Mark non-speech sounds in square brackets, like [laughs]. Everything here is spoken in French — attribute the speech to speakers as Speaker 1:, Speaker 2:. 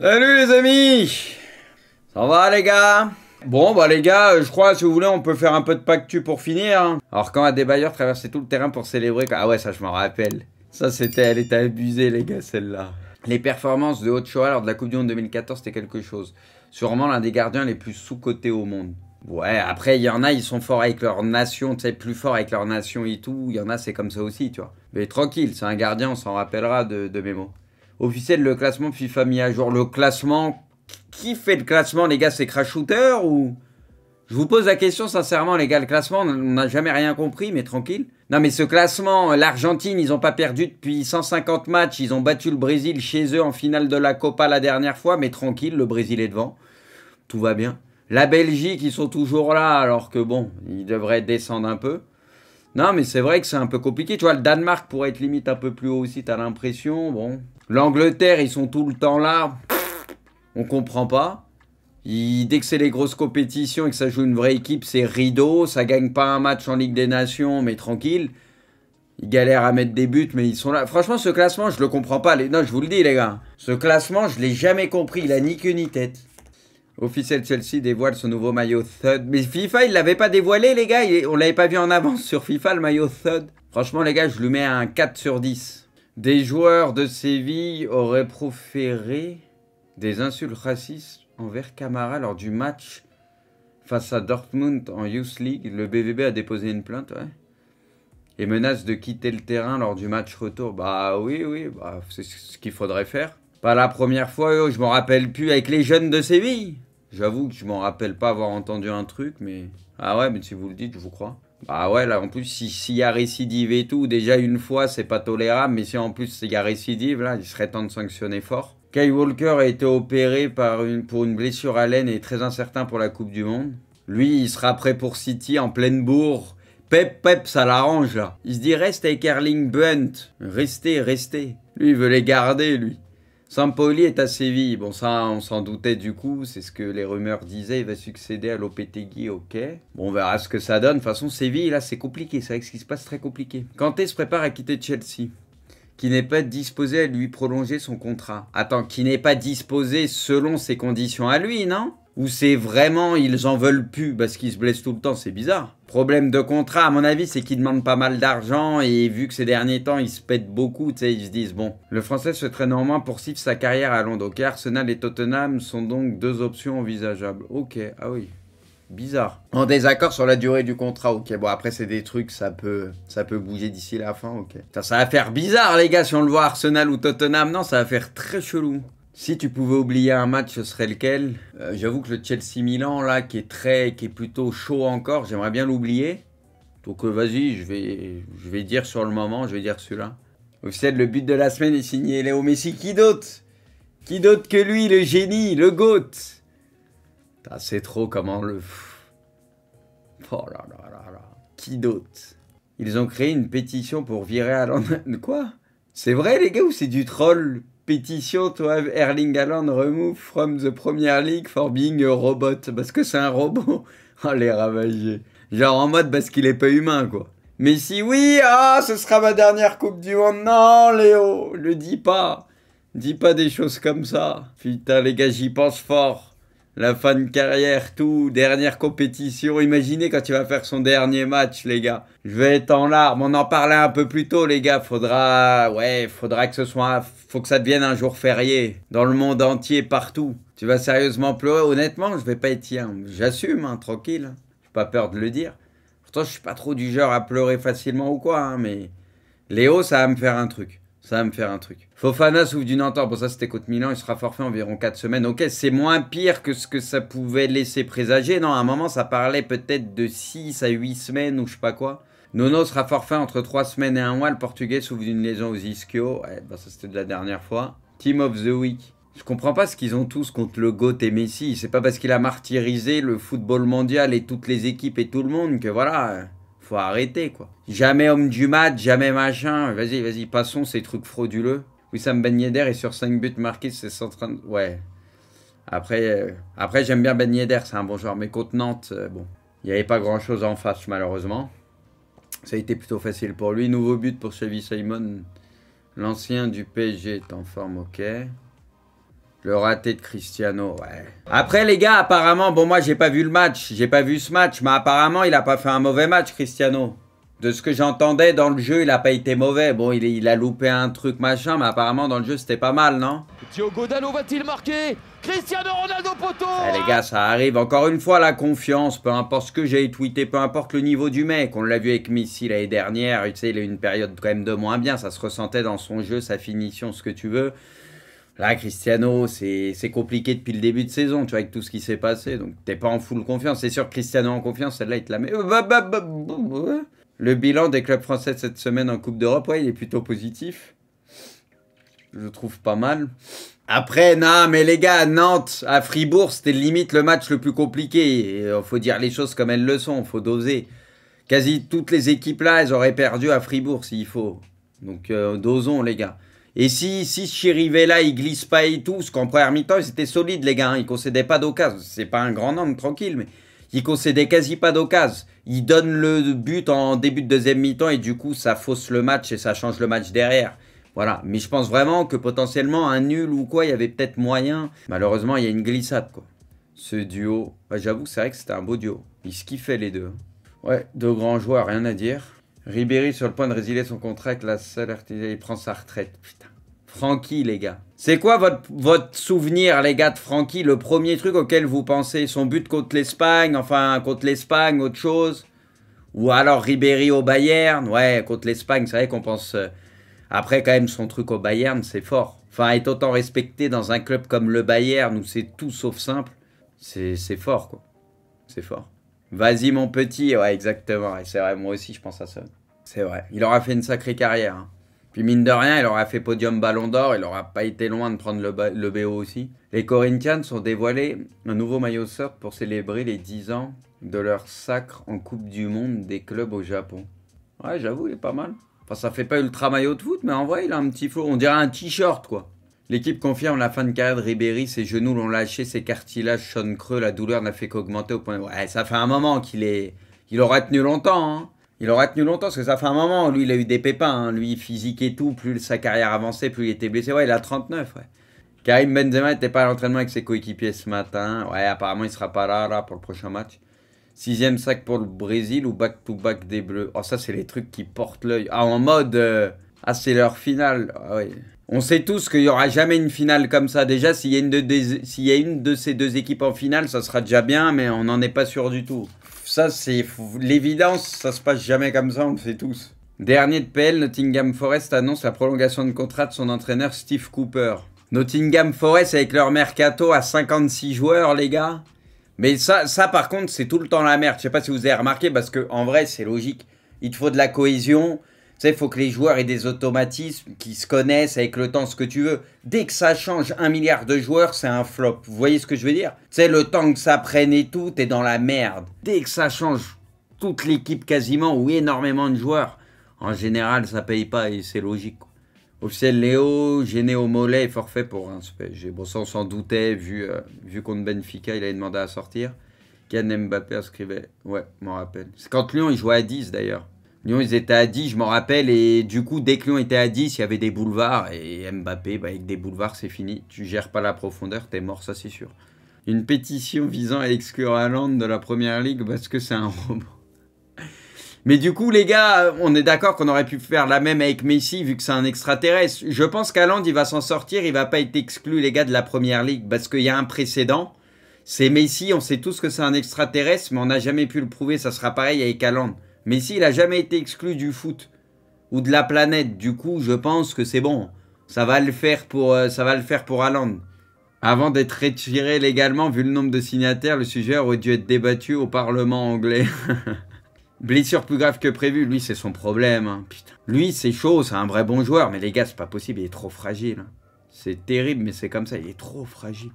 Speaker 1: Salut les amis Ça va les gars Bon bah les gars, euh, je crois si vous voulez on peut faire un peu de pactu pour finir. Hein. Alors quand un débailleur traversait tout le terrain pour célébrer... Ah ouais ça je m'en rappelle. Ça c'était... Elle était abusée les gars celle-là. Les performances de Ochoa lors de la Coupe du Monde 2014 c'était quelque chose. Sûrement l'un des gardiens les plus sous-cotés au monde. Ouais, après, il y en a, ils sont forts avec leur nation, tu sais, plus forts avec leur nation et tout. Il y en a, c'est comme ça aussi, tu vois. Mais tranquille, c'est un gardien, on s'en rappellera de, mes mots officiel le classement FIFA mis à jour. Le classement, qui fait le classement, les gars C'est Crash Shooter ou Je vous pose la question sincèrement, les gars. Le classement, on n'a jamais rien compris, mais tranquille. Non, mais ce classement, l'Argentine, ils n'ont pas perdu depuis 150 matchs. Ils ont battu le Brésil chez eux en finale de la Copa la dernière fois, mais tranquille, le Brésil est devant. Tout va bien. La Belgique, ils sont toujours là, alors que bon, ils devraient descendre un peu. Non, mais c'est vrai que c'est un peu compliqué. Tu vois, le Danemark pourrait être limite un peu plus haut aussi, t'as l'impression. Bon. L'Angleterre, ils sont tout le temps là. On comprend pas. dès que c'est les grosses compétitions et que ça joue une vraie équipe, c'est rideau. Ça gagne pas un match en Ligue des Nations, mais tranquille. Ils galèrent à mettre des buts, mais ils sont là. Franchement, ce classement, je le comprends pas. Non, je vous le dis, les gars. Ce classement, je l'ai jamais compris. Il a ni queue ni tête. Officiel Chelsea dévoile son nouveau maillot thud. Mais FIFA, il l'avait pas dévoilé, les gars. on l'avait pas vu en avance sur FIFA, le maillot thud. Franchement, les gars, je lui mets un 4 sur 10. Des joueurs de Séville auraient proféré des insultes racistes envers Camara lors du match face à Dortmund en Youth League. Le BVB a déposé une plainte, ouais. Et menace de quitter le terrain lors du match retour. Bah oui, oui, bah, c'est ce qu'il faudrait faire. Pas la première fois, oh, je m'en rappelle plus avec les jeunes de Séville. J'avoue que je m'en rappelle pas avoir entendu un truc, mais. Ah ouais, mais si vous le dites, je vous crois. Ah ouais, là en plus, s'il y a récidive et tout, déjà une fois, c'est pas tolérable, mais si en plus il y a récidive, là, il serait temps de sanctionner fort. Kay Walker a été opéré pour une blessure à l'aine et très incertain pour la Coupe du Monde. Lui, il sera prêt pour City en pleine bourre. Pep, pep, ça l'arrange là. Il se dit reste avec Erling Bunt. Restez, restez. Lui, il veut les garder, lui. Sampaoli est à Séville. Bon, ça, on s'en doutait du coup. C'est ce que les rumeurs disaient. Il va succéder à Lopetegui, ok. Bon, on verra ce que ça donne. De toute façon, Séville, là, c'est compliqué. C'est vrai que ce qui se passe, très compliqué. Kanté se prépare à quitter Chelsea. Qui n'est pas disposé à lui prolonger son contrat. Attends, qui n'est pas disposé selon ses conditions à lui, non ou c'est vraiment, ils en veulent plus parce qu'ils se blessent tout le temps, c'est bizarre. Problème de contrat, à mon avis, c'est qu'ils demandent pas mal d'argent et vu que ces derniers temps, ils se pètent beaucoup, tu sais, ils se disent, bon, le Français se traîne en pour poursuivre sa carrière à Londres. Ok, Arsenal et Tottenham sont donc deux options envisageables. Ok, ah oui. Bizarre. En désaccord sur la durée du contrat, ok. Bon, après, c'est des trucs, ça peut, ça peut bouger d'ici la fin, ok. ça va faire bizarre, les gars, si on le voit Arsenal ou Tottenham. Non, ça va faire très chelou. Si tu pouvais oublier un match, ce serait lequel euh, J'avoue que le Chelsea-Milan, là, qui est très, qui est plutôt chaud encore, j'aimerais bien l'oublier. Donc euh, vas-y, je vais, je vais dire sur le moment, je vais dire celui-là. le but de la semaine est signé Léo Messi. Qui d'autre Qui d'autre que lui, le génie, le GOAT C'est trop comment le... Oh là là là là. Qui d'autre Ils ont créé une pétition pour virer à [laughs] Quoi C'est vrai les gars ou c'est du troll Pétition to have Erling Haaland removed from the Premier League for being a robot. Parce que c'est un robot. [laughs] Oh, les ravagés. Genre en mode parce qu'il est pas humain, quoi. Mais si oui, ah, ce sera ma dernière Coupe du Monde. Non, Léo, le dis pas. Dis pas des choses comme ça. Putain, les gars, j'y pense fort la fin de carrière, tout, dernière compétition. Imaginez quand tu vas faire son dernier match, les gars. Je vais être en larmes. On en parlait un peu plus tôt, les gars. Faudra, ouais, faudra que ce soit, faut que ça devienne un jour férié dans le monde entier, partout. Tu vas sérieusement pleurer. Honnêtement, je vais pas être tien. J'assume, hein, tranquille. J'ai pas peur de le dire. Pourtant, je suis pas trop du genre à pleurer facilement ou quoi, hein, mais Léo, ça va me faire un truc. Ça va me faire un truc. Fofana souffre d'une entorse. Bon, ça, c'était contre Milan. Il sera forfait environ 4 semaines. Ok, c'est moins pire que ce que ça pouvait laisser présager. Non, à un moment, ça parlait peut-être de 6 à 8 semaines ou je sais pas quoi. Nono sera forfait entre 3 semaines et un mois. Le Portugais souffre d'une lésion aux ischio. Ouais, bah, ça, c'était de la dernière fois. Team of the Week. Je comprends pas ce qu'ils ont tous contre le GOAT et Messi. C'est pas parce qu'il a martyrisé le football mondial et toutes les équipes et tout le monde que voilà faut arrêter, quoi. Jamais homme du mat, jamais machin. Vas-y, vas-y, passons ces trucs frauduleux. Wissam Ben Yedder est sur 5 buts marqués, c'est 130. Ouais. Après, euh, Après j'aime bien Ben Yedder, c'est un bon joueur. Mais contre Nantes, euh, bon, il n'y avait pas grand-chose en face, malheureusement. Ça a été plutôt facile pour lui. Nouveau but pour Chevy Simon. L'ancien du PSG est en forme, ok. Le raté de Cristiano, ouais. Après, les gars, apparemment, bon, moi, j'ai pas vu le match. J'ai pas vu ce match, mais apparemment, il a pas fait un mauvais match, Cristiano. De ce que j'entendais dans le jeu, il a pas été mauvais. Bon, il, a loupé un truc, machin, mais apparemment, dans le jeu, c'était pas mal, non Diogo Dalo va-t-il marquer Cristiano Ronaldo, poteau eh, Les gars, ça arrive. Encore une fois, la confiance. Peu importe ce que j'ai tweeté, peu importe le niveau du mec. On l'a vu avec Messi l'année dernière. Tu sais, il a eu une période quand même de moins bien. Ça se ressentait dans son jeu, sa finition, ce que tu veux. Là, Cristiano, c'est compliqué depuis le début de saison, tu vois, avec tout ce qui s'est passé. Donc, t'es pas en full confiance. C'est sûr, Cristiano en confiance, celle-là, il te la met. Euh, bah, bah, bah, le bilan des clubs français cette semaine en Coupe d'Europe, ouais, il est plutôt positif. Je trouve pas mal. Après, non, mais les gars, Nantes à Fribourg, c'était limite le match le plus compliqué. Il euh, faut dire les choses comme elles le sont, faut doser. Quasi toutes les équipes là, elles auraient perdu à Fribourg s'il faut. Donc, euh, dosons, les gars. Et si, si Chirivella, il glisse pas et tout, parce qu'en première mi-temps, ils étaient les gars. Hein. Ils concédait pas d'occasion. C'est pas un grand homme, tranquille, mais ils concédait quasi pas d'occasion. Il donne le but en début de deuxième mi-temps et du coup, ça fausse le match et ça change le match derrière. Voilà. Mais je pense vraiment que potentiellement, un nul ou quoi, il y avait peut-être moyen. Malheureusement, il y a une glissade, quoi. Ce duo. J'avoue, c'est vrai que c'était un beau duo. Ils se kiffaient les deux. Hein. Ouais, deux grands joueurs, rien à dire. Ribéry sur le point de résilier son contrat avec la seule Il prend sa retraite. Putain. Francky, les gars. C'est quoi votre, votre souvenir, les gars, de Francky Le premier truc auquel vous pensez Son but contre l'Espagne Enfin, contre l'Espagne, autre chose Ou alors Ribéry au Bayern Ouais, contre l'Espagne, c'est vrai qu'on pense... Euh, après, quand même, son truc au Bayern, c'est fort. Enfin, être autant respecté dans un club comme le Bayern, où c'est tout sauf simple, c'est fort, quoi. C'est fort. Vas-y mon petit, ouais exactement, et c'est vrai, moi aussi je pense à ça. C'est vrai, il aura fait une sacrée carrière. Hein. Puis mine de rien, il aura fait podium Ballon d'Or, il aura pas été loin de prendre le, BO aussi. Les Corinthians ont dévoilé un nouveau maillot sort pour célébrer les 10 ans de leur sacre en Coupe du Monde des clubs au Japon. Ouais, j'avoue, il est pas mal. Enfin, ça fait pas ultra maillot de foot, mais en vrai, il a un petit flow. On dirait un t-shirt, quoi. L'équipe confirme la fin de carrière de Ribéry, ses genoux l'ont lâché, ses cartilages sonnent creux, la douleur n'a fait qu'augmenter au point Ouais, ça fait un moment qu'il est... Il aura tenu longtemps, hein. Il aura tenu longtemps, parce que ça fait un moment, lui il a eu des pépins, hein. lui physique et tout, plus sa carrière avançait, plus il était blessé, ouais il a 39, ouais. Karim Benzema n'était pas à l'entraînement avec ses coéquipiers ce matin, ouais apparemment il sera pas là, là pour le prochain match. Sixième sac pour le Brésil ou back-to-back des Bleus Oh ça c'est les trucs qui portent l'œil, ah en mode, euh, ah c'est leur finale, ah, ouais. On sait tous qu'il n'y aura jamais une finale comme ça. Déjà, s'il y, a une de, ces deux équipes en finale, ça sera déjà bien, mais on n'en est pas sûr du tout. Ça, c'est l'évidence, ça se passe jamais comme ça, on le sait tous. Dernier de PL, Nottingham Forest annonce la prolongation de contrat de son entraîneur Steve Cooper. Nottingham Forest avec leur mercato à 56 joueurs, les gars. Mais ça, ça par contre, c'est tout le temps la merde. Je sais pas si vous avez remarqué, parce qu'en vrai, c'est logique. Il te faut de la cohésion, sais, il faut que les joueurs aient des automatismes, qui se connaissent avec le temps, ce que tu veux. Dès que ça change un milliard de joueurs, c'est un flop. Vous voyez ce que je veux dire Tu sais, le temps que ça prenne et tout, t'es dans la merde. Dès que ça change toute l'équipe quasiment ou énormément de joueurs, en général, ça paye pas et c'est logique. Officiel Léo, gêné mollet, forfait pour un J'ai Bon, ça, on s'en doutait, vu, euh, vu contre Benfica, il avait demandé à sortir. Ken Mbappé inscrivait. Ouais, m'en rappelle. C'est quand Lyon, il jouait à 10 d'ailleurs. Lyon, ils étaient à 10, je m'en rappelle. Et du coup, dès que Lyon était à 10, il y avait des boulevards. Et Mbappé, bah, avec des boulevards, c'est fini. Tu gères pas la profondeur, t'es mort, ça c'est sûr. Une pétition visant à exclure Haaland de la première ligue parce que c'est un [laughs] robot. Mais du coup, les gars, on est d'accord qu'on aurait pu faire la même avec Messi vu que c'est un extraterrestre. Je pense qu'Haaland, il va s'en sortir. Il va pas être exclu, les gars, de la première ligue parce qu'il y a un précédent. C'est Messi, on sait tous que c'est un extraterrestre, mais on n'a jamais pu le prouver. Ça sera pareil avec Haaland. Mais s'il a jamais été exclu du foot ou de la planète. Du coup, je pense que c'est bon. Ça va le faire pour, euh, ça va le faire pour Avant d'être retiré légalement, vu le nombre de signataires, le sujet aurait dû être débattu au Parlement anglais. [laughs] Blessure plus grave que prévu, lui c'est son problème. Hein. Lui c'est chaud, c'est un vrai bon joueur, mais les gars c'est pas possible, il est trop fragile. Hein. C'est terrible, mais c'est comme ça, il est trop fragile.